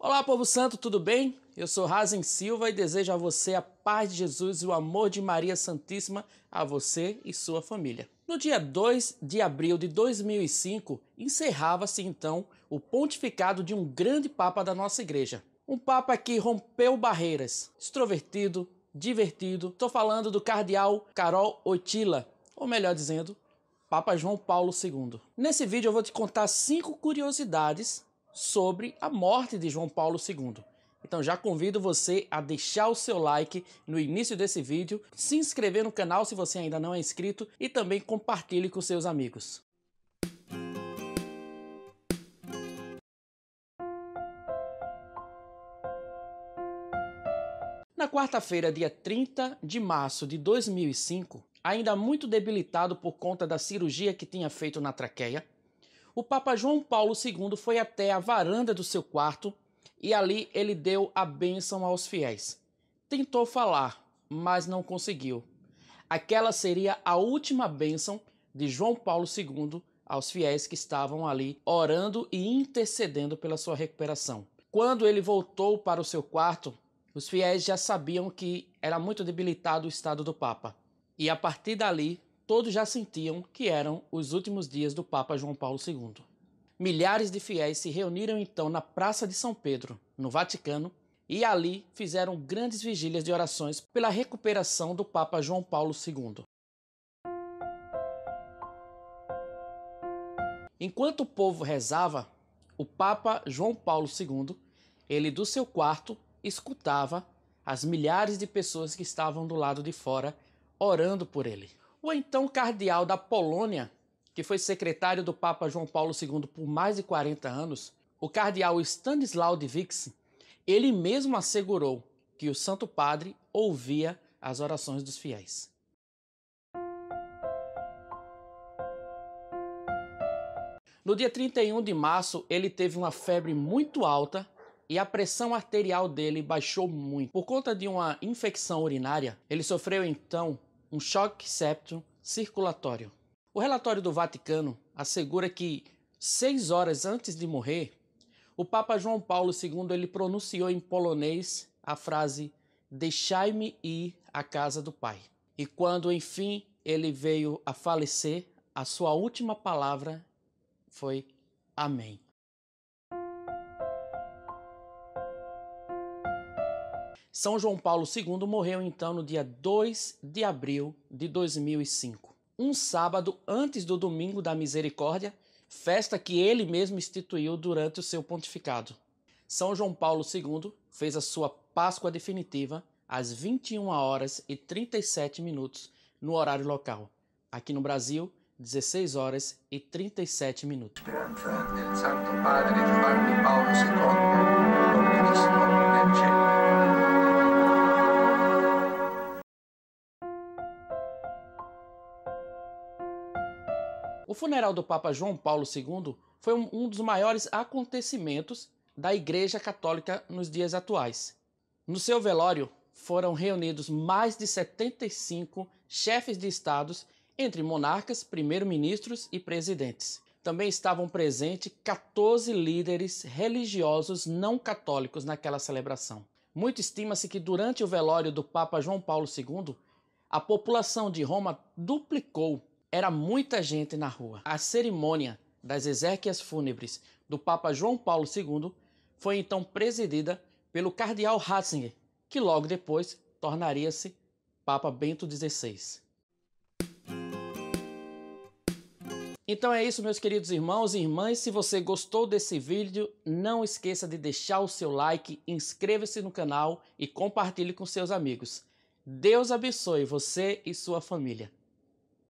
Olá, povo santo, tudo bem? Eu sou Razen Silva e desejo a você a paz de Jesus e o amor de Maria Santíssima a você e sua família. No dia 2 de abril de 2005, encerrava-se então o pontificado de um grande papa da nossa igreja. Um papa que rompeu barreiras, extrovertido, divertido. Estou falando do cardeal Carol Oitila, ou melhor dizendo, Papa João Paulo II. Nesse vídeo eu vou te contar cinco curiosidades sobre a morte de João Paulo II. Então já convido você a deixar o seu like no início desse vídeo, se inscrever no canal se você ainda não é inscrito e também compartilhe com seus amigos. Na quarta-feira, dia 30 de março de 2005, ainda muito debilitado por conta da cirurgia que tinha feito na traqueia, o Papa João Paulo II foi até a varanda do seu quarto e ali ele deu a bênção aos fiéis. Tentou falar, mas não conseguiu. Aquela seria a última bênção de João Paulo II aos fiéis que estavam ali orando e intercedendo pela sua recuperação. Quando ele voltou para o seu quarto, os fiéis já sabiam que era muito debilitado o estado do Papa. E a partir dali, todos já sentiam que eram os últimos dias do Papa João Paulo II. Milhares de fiéis se reuniram então na Praça de São Pedro, no Vaticano, e ali fizeram grandes vigílias de orações pela recuperação do Papa João Paulo II. Enquanto o povo rezava, o Papa João Paulo II, ele do seu quarto, escutava as milhares de pessoas que estavam do lado de fora orando por ele. Então o então cardeal da Polônia, que foi secretário do Papa João Paulo II por mais de 40 anos, o cardeal Stanislaw de ele mesmo assegurou que o Santo Padre ouvia as orações dos fiéis. No dia 31 de março, ele teve uma febre muito alta e a pressão arterial dele baixou muito. Por conta de uma infecção urinária, ele sofreu então um choque septo circulatório. O relatório do Vaticano assegura que, seis horas antes de morrer, o Papa João Paulo II ele pronunciou em polonês a frase Deixai-me ir à casa do Pai. E quando, enfim, ele veio a falecer, a sua última palavra foi Amém. São João Paulo II morreu então no dia 2 de abril de 2005, um sábado antes do Domingo da Misericórdia, festa que ele mesmo instituiu durante o seu pontificado. São João Paulo II fez a sua Páscoa definitiva às 21 horas e 37 minutos no horário local. Aqui no Brasil, 16 horas e 37 minutos. Santo Padre II, O funeral do Papa João Paulo II foi um, dos maiores acontecimentos da Igreja Católica nos dias atuais. No seu velório foram reunidos mais de 75 chefes de estados, entre monarcas, primeiros-ministros e presidentes. Também estavam presentes 14 líderes religiosos não católicos naquela celebração. Muito estima-se que durante o velório do Papa João Paulo II, a população de Roma duplicou era muita gente na rua. A cerimônia das exérquias fúnebres do Papa João Paulo II foi então presidida pelo cardeal Ratzinger, que logo depois tornaria-se Papa Bento XVI. Então é isso, meus queridos irmãos e irmãs. Se você gostou desse vídeo, não esqueça de deixar o seu like, inscreva-se no canal e compartilhe com seus amigos. Deus abençoe você e sua família.